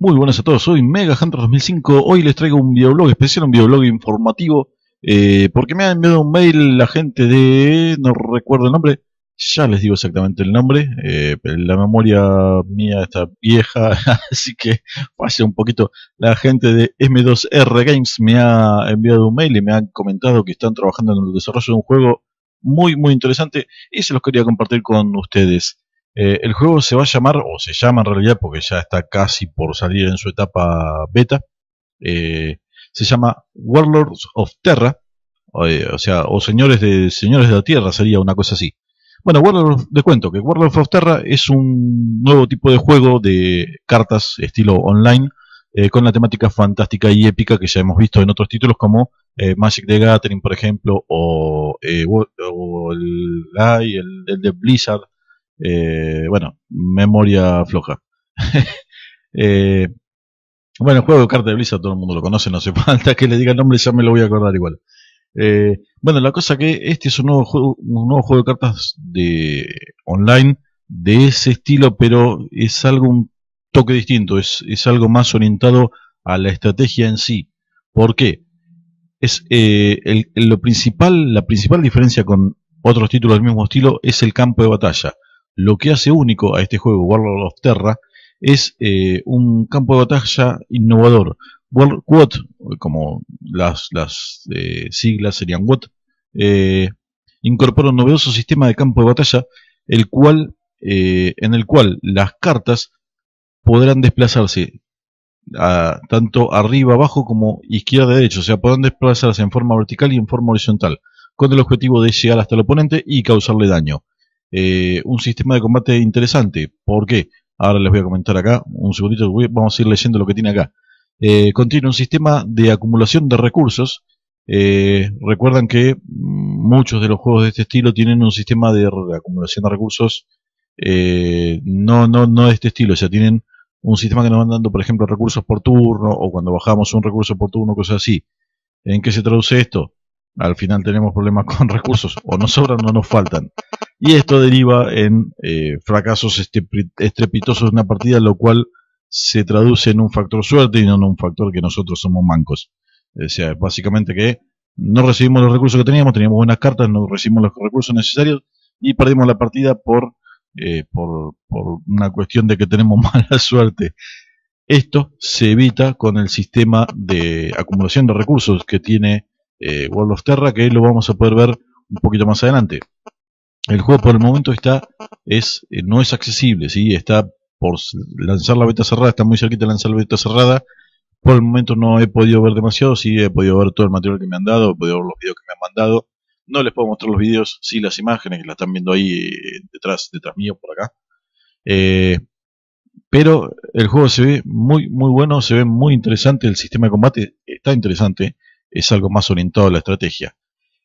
Muy buenas a todos, soy Mega Hunter 2005. Hoy les traigo un videoblog especial, un videoblog informativo, eh, porque me ha enviado un mail la gente de. no recuerdo el nombre, ya les digo exactamente el nombre, eh, la memoria mía está vieja, así que pase un poquito. La gente de M2R Games me ha enviado un mail y me han comentado que están trabajando en el desarrollo de un juego muy, muy interesante y se los quería compartir con ustedes. Eh, el juego se va a llamar, o se llama en realidad porque ya está casi por salir en su etapa beta, eh, se llama Warlords of Terra, eh, o sea, o señores de, señores de la Tierra, sería una cosa así. Bueno, Warlords, les cuento que Warlords of Terra es un nuevo tipo de juego de cartas estilo online, con la temática fantástica y épica que ya hemos visto en otros títulos como Magic the Gathering, por ejemplo, o, el, de Blizzard, eh, bueno, memoria floja. eh, bueno, el juego de cartas de Blizzard todo el mundo lo conoce, no hace falta que le diga el nombre, ya me lo voy a acordar igual. Eh, bueno, la cosa que este es un nuevo juego, un nuevo juego de cartas de online de ese estilo, pero es algo un toque distinto, es, es algo más orientado a la estrategia en sí. ¿Por qué? Es eh, lo principal, la principal diferencia con otros títulos del mismo estilo es el campo de batalla. Lo que hace único a este juego, World of Terra, es eh, un campo de batalla innovador. World WOT, como las, las eh, siglas serían WOT, eh, incorpora un novedoso sistema de campo de batalla el cual, eh, en el cual las cartas podrán desplazarse tanto arriba, abajo como izquierda, derecha. o sea, podrán desplazarse en forma vertical y en forma horizontal, con el objetivo de llegar hasta el oponente y causarle daño. Eh, un sistema de combate interesante. ¿Por qué? Ahora les voy a comentar acá, un segundito, vamos a ir leyendo lo que tiene acá. Eh, contiene un sistema de acumulación de recursos. Eh, recuerdan que mm, muchos de los juegos de este estilo tienen un sistema de acumulación de recursos eh, no, no, no de este estilo, o sea, tienen un sistema que nos van dando, por ejemplo, recursos por turno o cuando bajamos un recurso por turno, cosas así. ¿En qué se traduce esto? Al final tenemos problemas con recursos, o nos sobran o nos faltan y esto deriva en eh, fracasos estrepitosos en una partida, lo cual se traduce en un factor suerte y no en un factor que nosotros somos mancos. O sea, básicamente que no recibimos los recursos que teníamos, teníamos buenas cartas, no recibimos los recursos necesarios y perdimos la partida por, eh, por, una cuestión de que tenemos mala suerte. Esto se evita con el sistema de acumulación de recursos que tiene eh, World of Terra, que lo vamos a poder ver un poquito más adelante el juego por el momento está es eh, no es accesible, ¿sí? está por lanzar la beta cerrada, está muy cerquita de lanzar la beta cerrada. Por el momento no he podido ver demasiado, sí he podido ver todo el material que me han dado, he podido ver los videos que me han mandado. No les puedo mostrar los videos, sí las imágenes que las están viendo ahí eh, detrás, detrás mío, por acá. Eh, pero el juego se ve muy, muy bueno, se ve muy interesante, el sistema de combate está interesante, es algo más orientado a la estrategia.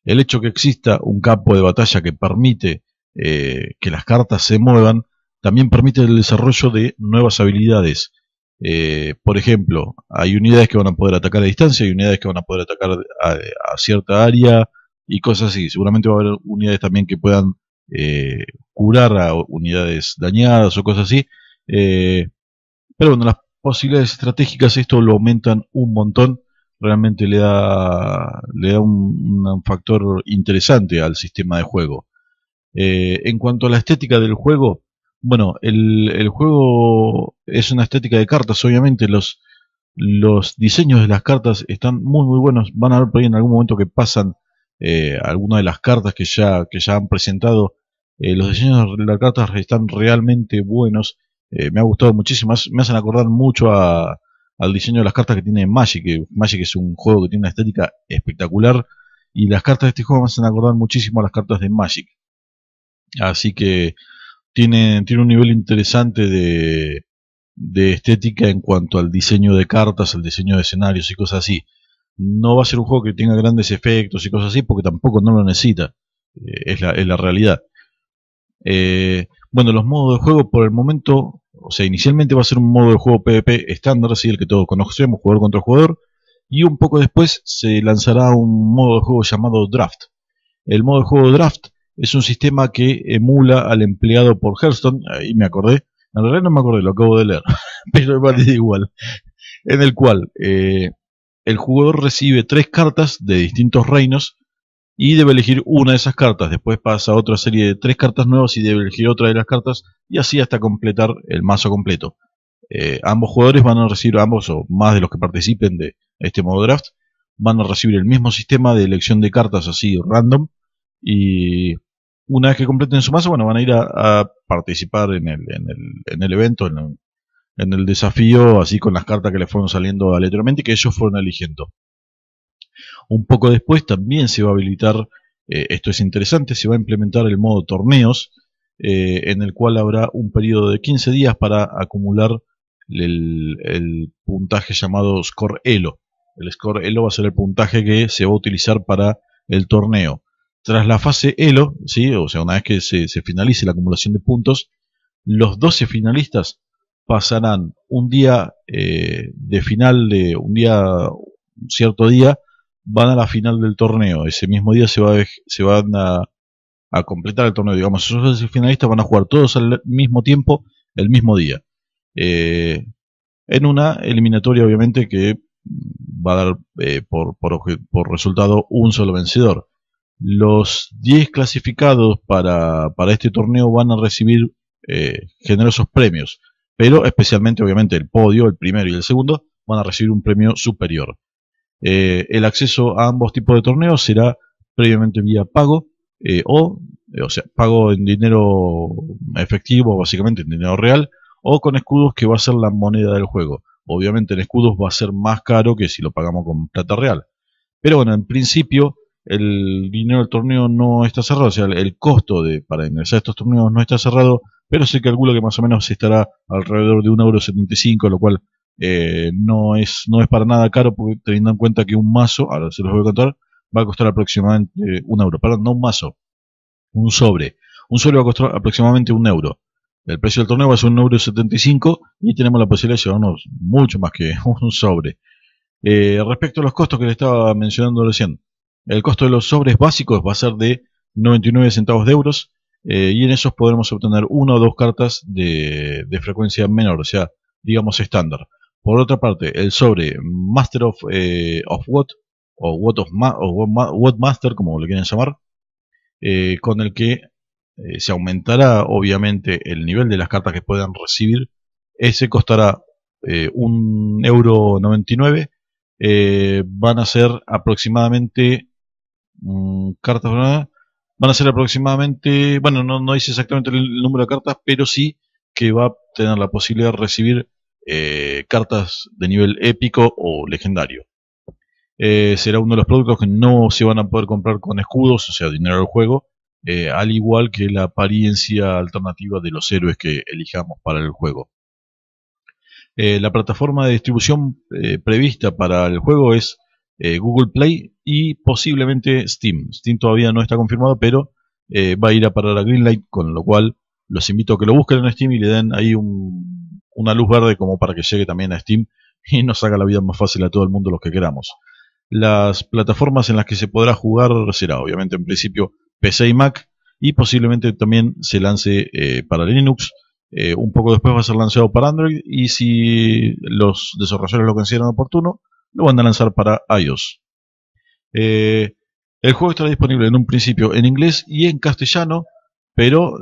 El hecho que exista un campo de batalla que permite eh, que las cartas se muevan, también permite el desarrollo de nuevas habilidades. Eh, por ejemplo, hay unidades que van a poder atacar a distancia, hay unidades que van a poder atacar a, cierta área y cosas así. Seguramente va a haber unidades también que puedan eh, curar a unidades dañadas o cosas así. Eh, pero bueno, las posibilidades estratégicas esto lo aumentan un montón realmente le da, le da un, factor interesante al sistema de juego. Eh, en cuanto a la estética del juego, bueno, el, el, juego es una estética de cartas, obviamente los, los diseños de las cartas están muy muy buenos, van a ver por ahí en algún momento que pasan eh, algunas de las cartas que ya, que ya han presentado, eh, los diseños de las cartas están realmente buenos, me ha gustado muchísimo, me hacen acordar mucho a, al diseño de las cartas que tiene Magic. Magic es un juego que tiene una estética espectacular y las cartas de este juego me hacen acordar muchísimo a las cartas de Magic. Así que tiene, tiene un nivel interesante de, estética en cuanto al diseño de cartas, al diseño de escenarios y cosas así. No va a ser un juego que tenga grandes efectos y cosas así porque tampoco no lo necesita. Eh, es, la, es la realidad. Eh, bueno, los modos de juego por el momento o sea, inicialmente va a ser un modo de juego PvP estándar, así el que todos conocemos, jugador contra jugador, y un poco después se lanzará un modo de juego llamado Draft. El modo de juego Draft es un sistema que emula al empleado por Hearthstone, ahí me acordé, en realidad no me acordé, lo acabo de leer, pero vale igual, en el cual eh, el jugador recibe tres cartas de distintos reinos y debe elegir una de esas cartas. Después pasa a otra serie de tres cartas nuevas y debe elegir otra de las cartas y así hasta completar el mazo completo. Eh, ambos jugadores van a recibir, ambos o más de los que participen de este modo draft, van a recibir el mismo sistema de elección de cartas así random y una vez que completen su mazo, bueno, van a ir a, participar en el, en el, en el evento, en el, desafío, así con las cartas que le fueron saliendo aleatoriamente y que ellos fueron eligiendo. Un poco después también se va a habilitar, eh, esto es interesante, se va a implementar el modo torneos, eh, en el cual habrá un periodo de 15 días para acumular el, puntaje llamado score elo. El score elo va a ser el puntaje que se va a utilizar para el torneo. Tras la fase elo, ¿sí? o sea, una vez que se, finalice la acumulación de puntos, los 12 finalistas pasarán un día eh, de final de un día, un cierto día, van a la final del torneo. Ese mismo día se, va, se van a, completar el torneo. Digamos, esos finalistas van a jugar todos al mismo tiempo, el mismo día. Eh, en una eliminatoria, obviamente, que va a dar eh, por, por, resultado un solo vencedor. Los 10 clasificados para, este torneo van a recibir eh, generosos premios, pero especialmente, obviamente, el podio, el primero y el segundo, van a recibir un premio superior. Eh, el acceso a ambos tipos de torneos será previamente vía pago eh, o, eh, o sea, pago en dinero efectivo, básicamente en dinero real, o con escudos que va a ser la moneda del juego. Obviamente el escudos va a ser más caro que si lo pagamos con plata real. Pero bueno, en principio el dinero del torneo no está cerrado, o sea, el costo de, para ingresar a estos torneos no está cerrado, pero se calcula que más o menos estará alrededor de 1,75€, lo cual eh, no, es, no es para nada caro, porque teniendo en cuenta que un mazo, ahora se los voy a contar, va a costar aproximadamente eh, un euro. Perdón, no un mazo, un sobre. Un sobre va a costar aproximadamente un euro. El precio del torneo va a ser un euro setenta y tenemos la posibilidad de llevarnos mucho más que un sobre. Eh, respecto a los costos que le estaba mencionando recién, el costo de los sobres básicos va a ser de 99 centavos de euros y en esos podremos obtener una o dos cartas de, de frecuencia menor, o sea, digamos estándar. Por otra parte, el sobre Master of, eh, of What, o What, of What, Master, como lo quieran llamar, eh, con el que eh, se aumentará obviamente el nivel de las cartas que puedan recibir. Ese costará eh, un euro van a ser aproximadamente mm, cartas van a ser aproximadamente bueno no, no dice exactamente el número de cartas pero sí que va a tener la posibilidad de recibir eh, cartas de nivel épico o legendario. Eh, será uno de los productos que no se van a poder comprar con escudos, o sea, dinero del juego, eh, al igual que la apariencia alternativa de los héroes que elijamos para el juego. la plataforma de distribución prevista para el juego es Google Play y posiblemente Steam. Steam todavía no está confirmado, pero va a ir a parar a Greenlight, con lo cual los invito a que lo busquen en Steam y le den ahí un una luz verde como para que llegue también a Steam y nos haga la vida más fácil a todo el mundo los que queramos. Las plataformas en las que se podrá jugar será obviamente en principio PC y Mac y posiblemente también se lance eh, para Linux. Eh, un poco después va a ser lanzado para Android y si los desarrolladores lo consideran oportuno, lo van a lanzar para iOS. Eh, el juego estará disponible en un principio en inglés y en castellano pero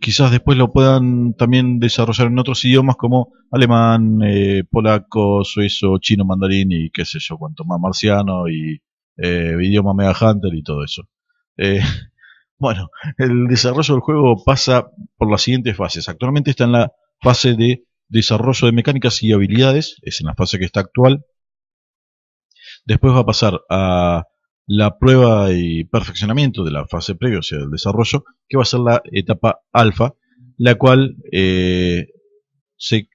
quizás después lo puedan también desarrollar en otros idiomas como alemán, eh, polaco, suizo, chino, mandarín y qué sé yo, cuanto más marciano y eh, idioma Mega Hunter y todo eso. Eh, bueno, el desarrollo del juego pasa por las siguientes fases. Actualmente está en la fase de desarrollo de mecánicas y habilidades, es en la fase que está actual. Después va a pasar a la prueba y perfeccionamiento de la fase previa, o sea, del desarrollo, que va a ser la etapa alfa, la cual eh, se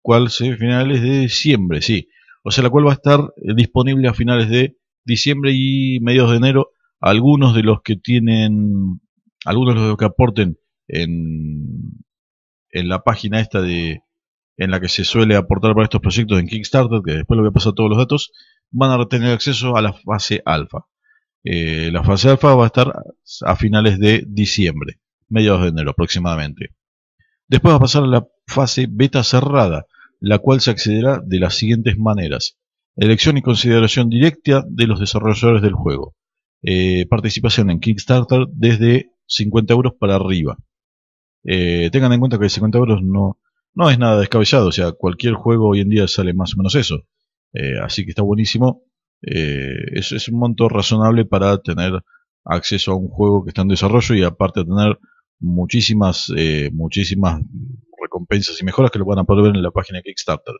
cual finales de diciembre, sí. O sea, la cual va a estar eh, disponible a finales de diciembre y mediados de enero. Algunos de los que tienen, algunos de los que aporten en, en la página esta de, en la que se suele aportar para estos proyectos en Kickstarter, que después lo voy a pasar todos los datos, van a tener acceso a la fase alfa. Eh, la fase alfa va a estar a finales de diciembre, mediados de enero aproximadamente. Después va a pasar a la fase beta cerrada, la cual se accederá de las siguientes maneras. Elección y consideración directa de los desarrolladores del juego. Eh, participación en Kickstarter desde 50 euros para arriba. Eh, tengan en cuenta que 50 euros no, no es nada descabellado, o sea, cualquier juego hoy en día sale más o menos eso. Eh, así que está buenísimo. Eh, Eso es, un monto razonable para tener acceso a un juego que está en desarrollo y aparte tener muchísimas, eh, muchísimas recompensas y mejoras que lo van a poder ver en la página Kickstarter.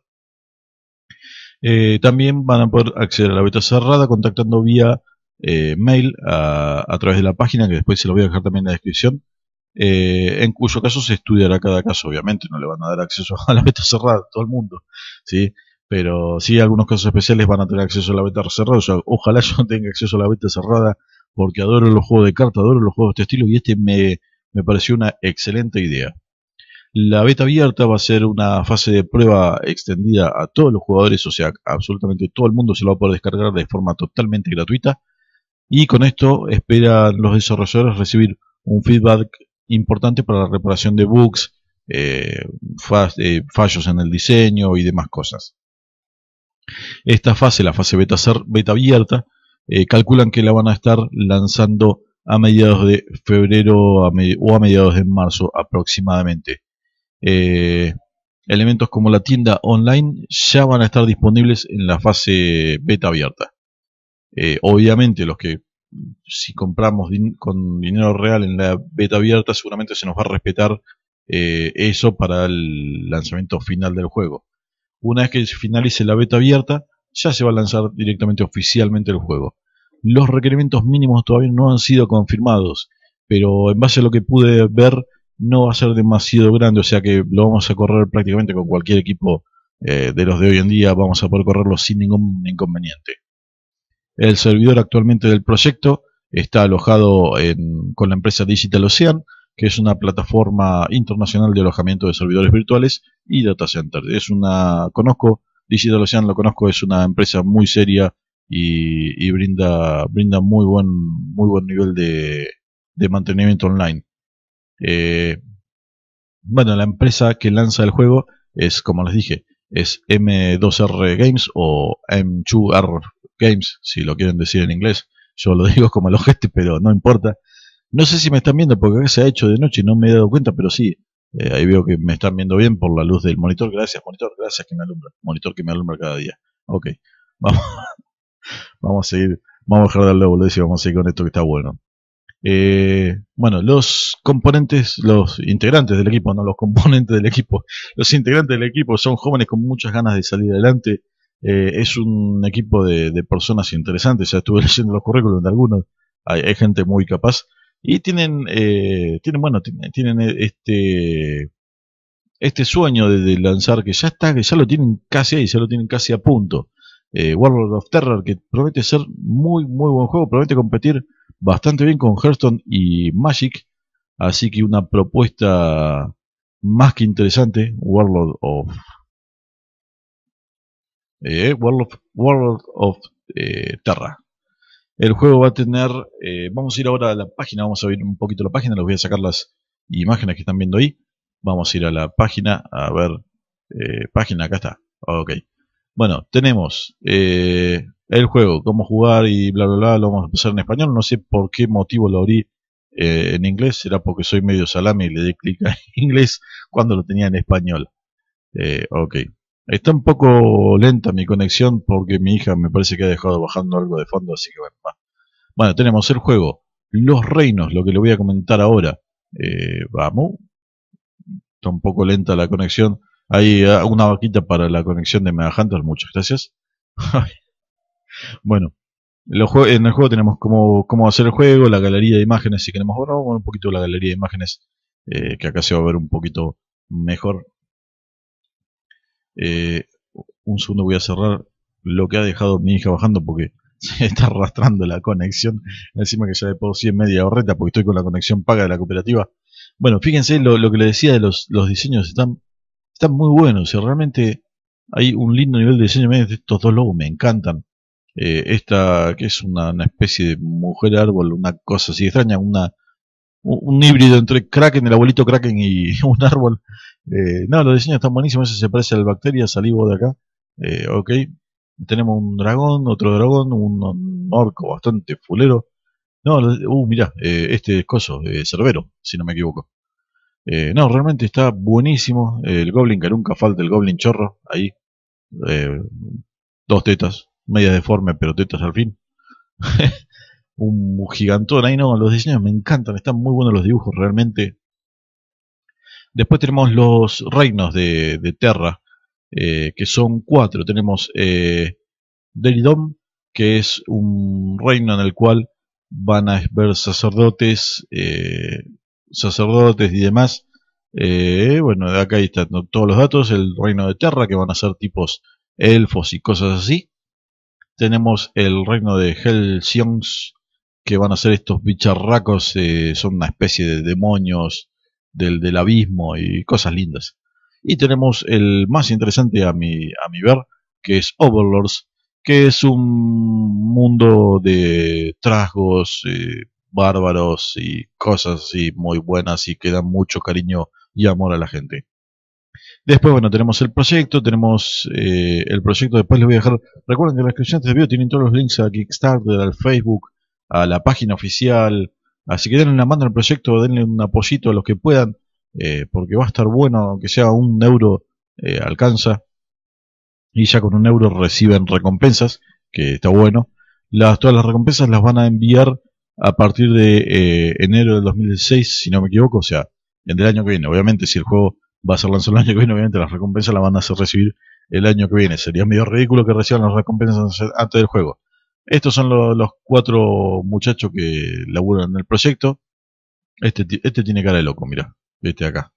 también van a poder acceder a la beta cerrada contactando vía mail a, través de la página, que después se lo voy a dejar también en la descripción, en cuyo caso se estudiará cada caso, obviamente, no le van a dar acceso a la beta cerrada a todo el mundo. ¿sí? pero sí algunos casos especiales van a tener acceso a la beta cerrada. ojalá yo tenga acceso a la beta cerrada porque adoro los juegos de cartas, adoro los juegos de este estilo y este me, pareció una excelente idea. La beta abierta va a ser una fase de prueba extendida a todos los jugadores, o sea, absolutamente todo el mundo se lo va a poder descargar de forma totalmente gratuita. Y con esto esperan los desarrolladores recibir un feedback importante para la reparación de bugs, eh, eh, fallos en el diseño y demás cosas. Esta fase, la fase beta, ser, beta abierta, eh, calculan que la van a estar lanzando a mediados de febrero o a mediados de marzo aproximadamente. Eh, elementos como la tienda online ya van a estar disponibles en la fase beta abierta. Eh, obviamente los que si compramos con dinero real en la beta abierta seguramente se nos va a respetar eso para el lanzamiento final del juego. Una vez que finalice la beta abierta, ya se va a lanzar directamente oficialmente el juego. Los requerimientos mínimos todavía no han sido confirmados, pero en base a lo que pude ver, no va a ser demasiado grande, o sea que lo vamos a correr prácticamente con cualquier equipo eh, de los de hoy en día, vamos a poder correrlo sin ningún inconveniente. El servidor actualmente del proyecto está alojado con la empresa Digital Ocean, que es una plataforma internacional de alojamiento de servidores virtuales y data Es una, conozco, Digital Ocean lo conozco, es una empresa muy seria y, brinda, brinda muy buen, muy buen nivel de, de mantenimiento online. Eh, bueno, la empresa que lanza el juego es, como les dije, es M2R Games o M2R Games, si lo quieren decir en inglés. Yo lo digo como el ojete, pero no importa. No sé si me están viendo porque se ha hecho de noche y no me he dado cuenta, pero sí, eh, ahí veo que me están viendo bien por la luz del monitor. Gracias, monitor, gracias que me alumbra. Monitor que me alumbra cada día. Ok, vamos, vamos a seguir. Vamos a dejar de darle y vamos a seguir con esto que está bueno. Eh, bueno, los componentes, los integrantes del equipo, no los componentes del equipo, los integrantes del equipo son jóvenes con muchas ganas de salir adelante. Eh, es un equipo de, personas interesantes. Ya estuve leyendo los currículos de algunos. Hay, hay gente muy capaz y tienen, eh, tienen bueno, tienen eh, este, este sueño de, lanzar que ya está, que ya lo tienen casi ahí, ya lo tienen casi a punto. Eh, World of Terror, que promete ser muy, muy buen juego, promete competir bastante bien con Hearthstone y Magic. Así que una propuesta más que interesante, World of eh, World of, World of el juego va a tener, eh, vamos a ir ahora a la página, vamos a abrir un poquito la página, les voy a sacar las imágenes que están viendo ahí. Vamos a ir a la página, a ver, eh, página, acá está, ok. Bueno, tenemos eh, el juego, cómo jugar y bla, bla, bla, lo vamos a empezar en español, no sé por qué motivo lo abrí eh, en inglés, será porque soy medio salame y le di clic a inglés cuando lo tenía en español. Eh, ok, está un poco lenta mi conexión porque mi hija me parece que ha dejado bajando algo de fondo, así que bueno bueno, tenemos el juego Los Reinos, lo que le voy a comentar ahora. Eh, vamos. Está un poco lenta la conexión. Hay eh, una vaquita para la conexión de Mega Hunter, muchas gracias. bueno, en el juego tenemos cómo, cómo hacer el juego, la galería de imágenes, si queremos ver, un poquito la galería de imágenes, eh, que acá se va a ver un poquito mejor. un segundo voy a cerrar lo que ha dejado mi hija bajando porque se está arrastrando la conexión. Encima que ya de por sí media horreta porque estoy con la conexión paga de la cooperativa. Bueno, fíjense lo, lo que le decía de los, los diseños, están, están muy buenos. realmente hay un lindo nivel de diseño. Estos dos logos me encantan. Eh, esta que es una, especie de mujer árbol, una cosa así extraña, una, un, híbrido entre Kraken, el abuelito Kraken y un árbol. Eh, no, los diseños están buenísimos. Ese se parece al Bacteria, salivo de acá. Eh, ok, tenemos un dragón, otro dragón, un orco bastante fulero. No, uh, mirá, eh, este es coso, eh, si no me equivoco. Eh, no, realmente está buenísimo. el Goblin que nunca falta, el Goblin chorro, ahí. dos tetas, media deforme, pero tetas al fin. un gigantón ahí, no, los diseños me encantan, están muy buenos los dibujos, realmente. Después tenemos los reinos de, de Terra, eh, que son cuatro. Tenemos eh, que es un reino en el cual van a ver sacerdotes, eh, sacerdotes y demás. Eh, bueno, acá están todos los datos. El reino de Terra, que van a ser tipos elfos y cosas así. Tenemos el reino de Helsions, que van a ser estos bicharracos, son una especie de demonios del, del abismo y cosas lindas. Y tenemos el más interesante a mi, a mi ver, que es Overlords, que es un mundo de trasgos eh, bárbaros y cosas así muy buenas y que dan mucho cariño y amor a la gente. Después, bueno, tenemos el proyecto, tenemos eh, el proyecto, después les voy a dejar, recuerden que en la descripción de este video tienen todos los links a Kickstarter, al Facebook, a la página oficial, así que denle una mano al proyecto, denle un apoyito a los que puedan, eh, porque va a estar bueno, aunque sea un euro eh, alcanza, y ya con un euro reciben recompensas, que está bueno. Las, todas las recompensas las van a enviar a partir de eh, enero del 2006, si no me equivoco, o sea, en el año que viene. Obviamente, si el juego va a ser lanzado el año que viene, obviamente las recompensas las van a hacer recibir el año que viene. Sería medio ridículo que reciban las recompensas antes del juego. Estos son los, los cuatro muchachos que laburan en el proyecto. Este, este tiene cara de loco, mira. Vete acá.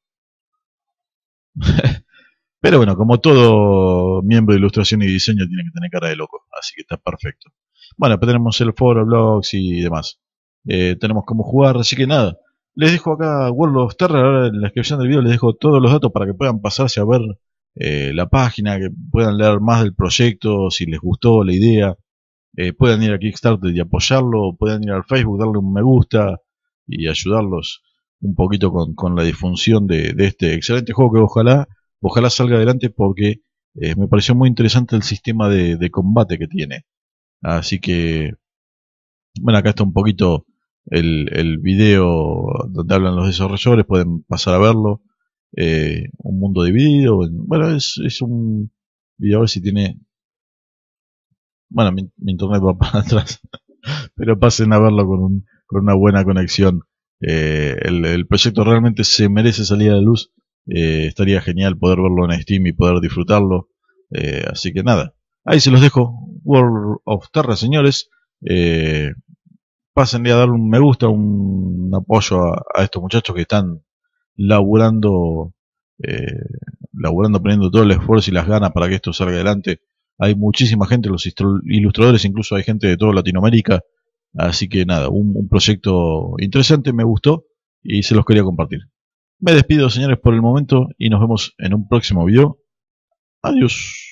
Pero bueno, como todo miembro de ilustración y diseño tiene que tener cara de loco, así que está perfecto. Bueno, pues tenemos el foro, blogs y demás. Eh, tenemos cómo jugar, así que nada. Les dejo acá World of Terror, en la descripción del video les dejo todos los datos para que puedan pasarse a ver eh, la página, que puedan leer más del proyecto, si les gustó la idea. Pueden eh, puedan ir a Kickstarter y apoyarlo, Pueden ir al Facebook, darle un me gusta y ayudarlos un poquito con, con la difusión de, este excelente juego que ojalá, ojalá salga adelante porque eh, me pareció muy interesante el sistema de, de, combate que tiene. Así que, bueno, acá está un poquito el, el video donde hablan los desarrolladores, pueden pasar a verlo. Eh, un mundo dividido, bueno, es, es un video, a ver si tiene... Bueno, mi, mi internet va para atrás, pero pasen a verlo con, un, con una buena conexión eh, el, proyecto realmente se merece salir a la luz. Eh, estaría genial poder verlo en Steam y poder disfrutarlo. Eh, así que nada, ahí se los dejo. World of Terra, señores. pásenle a dar un me gusta, un, apoyo a, estos muchachos que están laburando, laburando, poniendo todo el esfuerzo y las ganas para que esto salga adelante. Hay muchísima gente, los ilustradores, incluso hay gente de toda Latinoamérica Así que nada, un, proyecto interesante, me gustó y se los quería compartir. Me despido, señores, por el momento y nos vemos en un próximo video. Adiós.